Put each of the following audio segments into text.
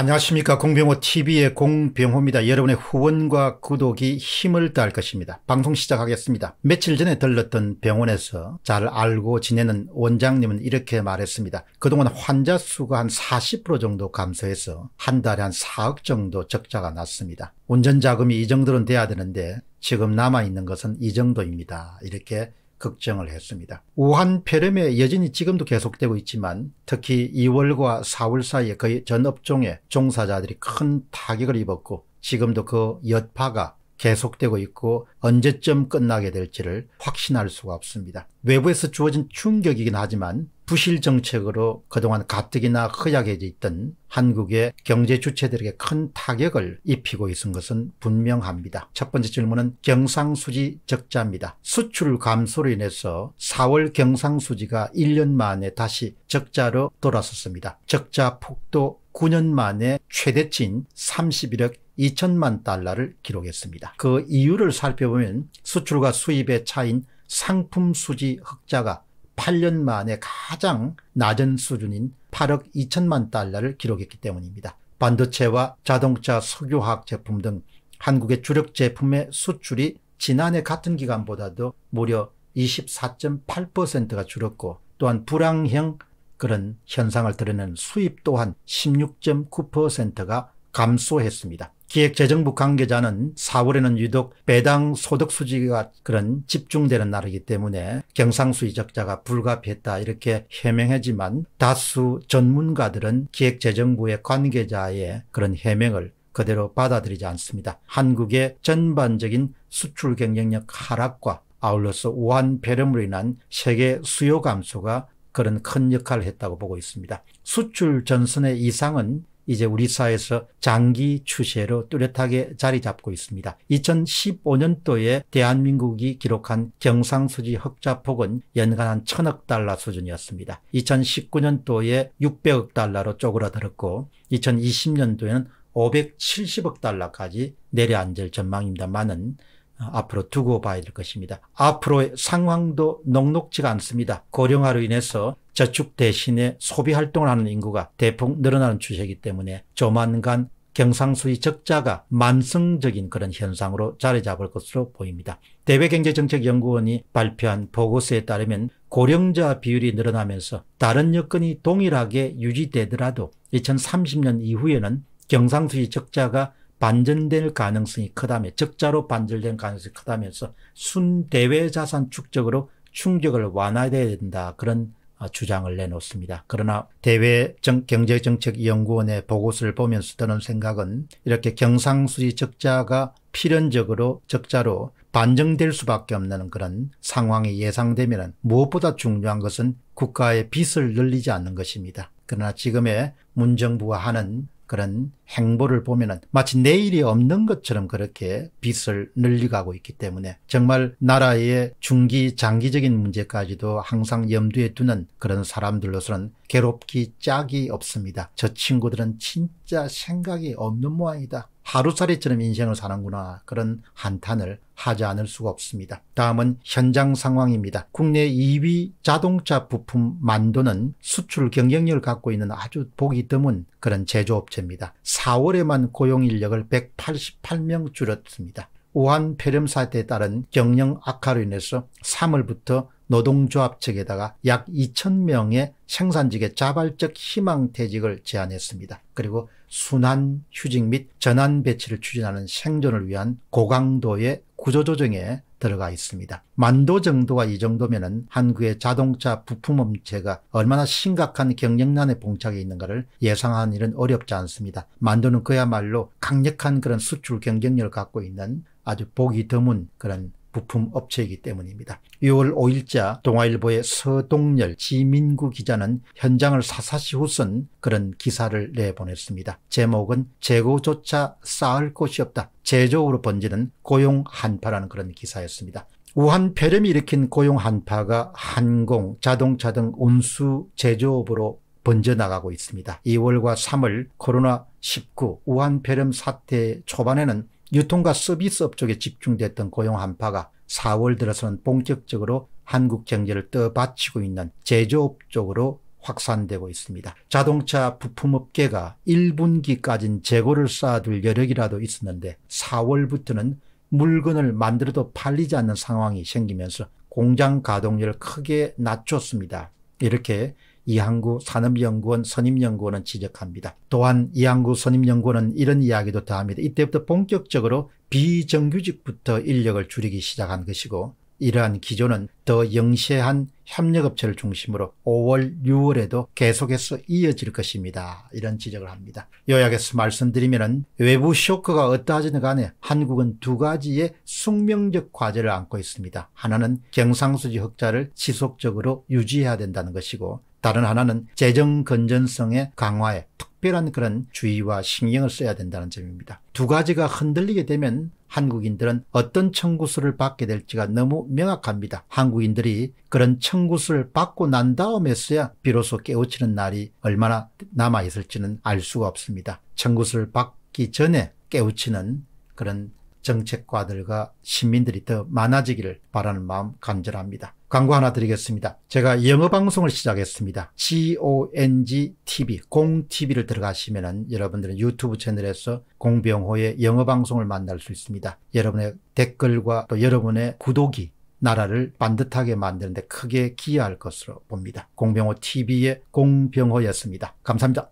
안녕하십니까 공병호TV의 공병호입니다. 여러분의 후원과 구독이 힘을 다할 것입니다. 방송 시작하겠습니다. 며칠 전에 들렀던 병원에서 잘 알고 지내는 원장님은 이렇게 말했습니다. 그동안 환자 수가 한 40% 정도 감소해서 한 달에 한 4억 정도 적자가 났습니다. 운전자금이 이 정도는 돼야 되는데 지금 남아있는 것은 이 정도입니다. 이렇게 걱정을 했습니다. 우한 폐렴에 여전히 지금도 계속되고 있지만 특히 2월과 4월 사이에 거의 전 업종의 종사자들이 큰 타격을 입었고 지금도 그 여파가 계속되고 있고 언제쯤 끝나게 될지를 확신할 수가 없습니다. 외부에서 주어진 충격이긴 하지만 부실 정책으로 그동안 가뜩이나 허약해져 있던 한국의 경제 주체들에게 큰 타격을 입히고 있은 것은 분명합니다. 첫 번째 질문은 경상수지 적자입니다. 수출 감소로 인해서 4월 경상수지가 1년 만에 다시 적자로 돌아섰습니다. 적자 폭도 9년 만에 최대치인 31억 2천만 달러를 기록했습니다. 그 이유를 살펴보면 수출과 수입의 차인 상품 수지 흑자가 8년 만에 가장 낮은 수준인 8억 2천만 달러를 기록했기 때문입니다. 반도체와 자동차, 석유화학 제품 등 한국의 주력 제품의 수출이 지난해 같은 기간보다도 무려 24.8%가 줄었고 또한 불황형 그런 현상을 드러낸 수입 또한 16.9%가 감소했습니다. 기획재정부 관계자는 4월에는 유독 배당 소득 수지가 그런 집중되는 날이기 때문에 경상수지 적자가 불가피했다 이렇게 해명하지만 다수 전문가들은 기획재정부의 관계자의 그런 해명을 그대로 받아들이지 않습니다. 한국의 전반적인 수출 경쟁력 하락과 아울러서 우한 폐렴으로 인한 세계 수요 감소가 그런 큰 역할을 했다고 보고 있습니다. 수출 전선의 이상은 이제 우리 사회에서 장기 추세로 뚜렷하게 자리 잡고 있습니다. 2015년도에 대한민국이 기록한 경상수지 흑자폭은 연간 한 천억 달러 수준이었습니다. 2019년도에 600억 달러로 쪼그라들었고 2020년도에는 570억 달러까지 내려앉을 전망입니다만은 앞으로 두고 봐야 될 것입니다. 앞으로의 상황도 녹록지가 않습니다. 고령화로 인해서 저축 대신에 소비 활동을 하는 인구가 대폭 늘어나는 추세이기 때문에 조만간 경상수지 적자가 만성적인 그런 현상으로 자리 잡을 것으로 보입니다. 대외경제정책연구원이 발표한 보고서에 따르면 고령자 비율이 늘어나면서 다른 여건이 동일하게 유지되더라도 2030년 이후에는 경상수지 적자가 반전될 가능성이 크다며 적자로 반전될 가능성이 크다면서 순대외 자산 축적으로 충격을 완화돼야 된다 그런 어, 주장을 내놓습니다. 그러나 대외 경제정책연구원의 보고서를 보면서 드는 생각은 이렇게 경상수지 적자가 필연적으로 적자로 반증될 수밖에 없는 그런 상황이 예상되면 무엇보다 중요한 것은 국가의 빚을 늘리지 않는 것입니다. 그러나 지금의 문정부가 하는 그런 행보를 보면은 마치 내일이 없는 것처럼 그렇게 빚을 늘리가고 있기 때문에 정말 나라의 중기 장기적인 문제까지도 항상 염두에 두는 그런 사람들로서는 괴롭기 짝이 없습니다. 저 친구들은 진짜 생각이 없는 모양이다. 하루살이처럼 인생을 사는구나 그런 한탄을 하지 않을 수가 없습니다. 다음은 현장 상황입니다. 국내 2위 자동차 부품 만도는 수출 경쟁력을 갖고 있는 아주 보기 드문 그런 제조업체입니다. 4월에만 고용 인력을 188명 줄였습니다. 우한 폐렴 사태에 따른 경영 악화로 인해서 3월부터 노동조합 측에다가 약 2천 명의 생산직의 자발적 희망퇴직을 제안했습니다. 그리고 순환 휴직 및 전환 배치를 추진하는 생존을 위한 고강도의 구조조정에 들어가 있습니다. 만도 정도가 이정도면 한국의 자동차 부품업체가 얼마나 심각한 경영난에 봉착해 있는가를 예상하는 일은 어렵지 않습니다. 만도는 그야말로 강력한 그런 수출 경쟁력을 갖고 있는 아주 보기 드문 그런 부품 업체이기 때문입니다. 6월 5일자 동아일보의 서동열 지민구 기자는 현장을 사사시 후쓴 그런 기사를 내보냈습니다. 제목은 재고조차 쌓을 곳이 없다. 제조업으로 번지는 고용 한파라는 그런 기사였습니다. 우한 폐렴이 일으킨 고용 한파가 항공, 자동차 등 운수 제조업으로 번져나가고 있습니다. 2월과 3월 코로나19 우한 폐렴 사태 초반에는 유통과 서비스업 쪽에 집중됐던 고용 한파가 4월 들어서는 본격적으로 한국 경제를 떠받치고 있는 제조업 쪽으로 확산되고 있습니다. 자동차 부품업계가 1분기까지는 재고를 쌓아둘 여력이라도 있었는데 4월부터는 물건을 만들어도 팔리지 않는 상황이 생기면서 공장 가동률을 크게 낮췄습니다. 이렇게 이항구 산업연구원 선임연구원은 지적합니다. 또한 이항구 선임연구원은 이런 이야기도 더합니다. 이때부터 본격적으로 비정규직부터 인력을 줄이기 시작한 것이고 이러한 기조는 더 영세한 협력업체를 중심으로 5월, 6월에도 계속해서 이어질 것입니다. 이런 지적을 합니다. 요약해서 말씀드리면 외부 쇼크가 어떠하지는 간에 한국은 두 가지의 숙명적 과제를 안고 있습니다. 하나는 경상수지 흑자를 지속적으로 유지해야 된다는 것이고 다른 하나는 재정 건전성의 강화에 특별한 그런 주의와 신경을 써야 된다는 점입니다. 두 가지가 흔들리게 되면 한국인들은 어떤 청구서를 받게 될지가 너무 명확합니다. 한국인들이 그런 청구서를 받고 난 다음에서야 비로소 깨우치는 날이 얼마나 남아 있을지는 알 수가 없습니다. 청구서를 받기 전에 깨우치는 그런 정책과들과 시민들이 더 많아지기를 바라는 마음 간절합니다. 광고 하나 드리겠습니다. 제가 영어 방송을 시작했습니다. GONG TV, 공 TV를 들어가시면은 여러분들은 유튜브 채널에서 공병호의 영어 방송을 만날 수 있습니다. 여러분의 댓글과 또 여러분의 구독이 나라를 반듯하게 만드는데 크게 기여할 것으로 봅니다. 공병호 TV의 공병호였습니다. 감사합니다.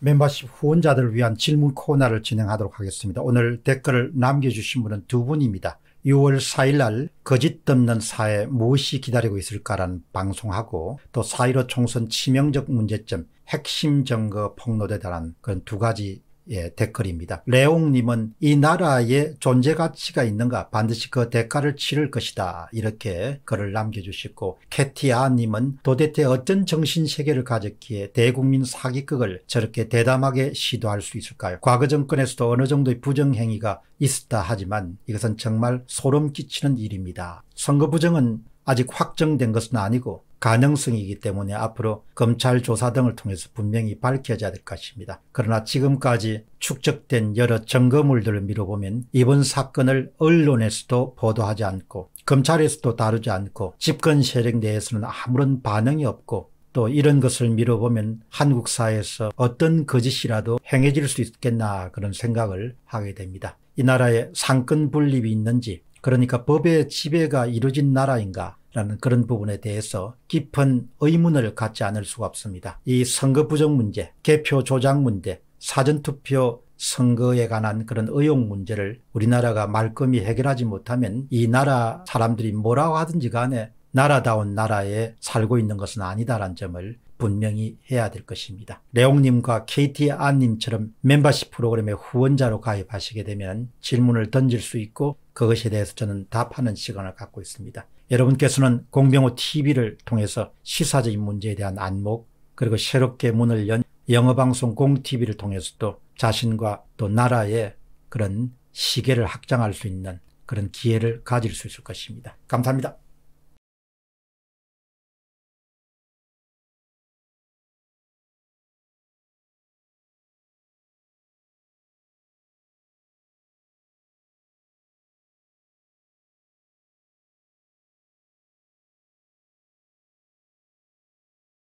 멤버십 후원자들을 위한 질문 코너를 진행하도록 하겠습니다. 오늘 댓글을 남겨주신 분은 두 분입니다. 6월 4일날 거짓 없는 사회 무엇이 기다리고 있을까란 방송하고 또 4.15 총선 치명적 문제점 핵심 증거 폭로에 대한 그런 두 가지 예, 댓글입니다. 레옹님은 이 나라에 존재 가치가 있는가 반드시 그 대가를 치를 것이다 이렇게 글을 남겨주셨고 캐티아님은 도대체 어떤 정신세계를 가졌기에 대국민 사기극을 저렇게 대담하게 시도할 수 있을까요? 과거 정권에서도 어느 정도의 부정행위가 있었다 하지만 이것은 정말 소름 끼치는 일입니다. 선거 부정은 아직 확정된 것은 아니고 가능성이기 때문에 앞으로 검찰 조사 등을 통해서 분명히 밝혀져야 될 것입니다. 그러나 지금까지 축적된 여러 증거물들을 미뤄보면 이번 사건을 언론에서도 보도하지 않고 검찰에서도 다루지 않고 집권 세력 내에서는 아무런 반응이 없고 또 이런 것을 미뤄보면 한국 사회에서 어떤 거짓이라도 행해질 수 있겠나 그런 생각을 하게 됩니다. 이 나라에 상권 분립이 있는지 그러니까 법의 지배가 이루어진 나라인가 라는 그런 부분에 대해서 깊은 의문을 갖지 않을 수가 없습니다. 이 선거 부정 문제, 개표 조작 문제, 사전투표 선거에 관한 그런 의혹 문제를 우리나라가 말끔히 해결하지 못하면 이 나라 사람들이 뭐라고 하든지 간에 나라다운 나라에 살고 있는 것은 아니다라는 점을 분명히 해야 될 것입니다. 레옹님과 KT 안님처럼 멤버십 프로그램의 후원자로 가입하시게 되면 질문을 던질 수 있고 그것에 대해서 저는 답하는 시간을 갖고 있습니다. 여러분께서는 공병호 TV를 통해서 시사적인 문제에 대한 안목 그리고 새롭게 문을 연 영어방송 공TV를 통해서도 자신과 또 나라의 그런 시계를 확장할 수 있는 그런 기회를 가질 수 있을 것입니다. 감사합니다.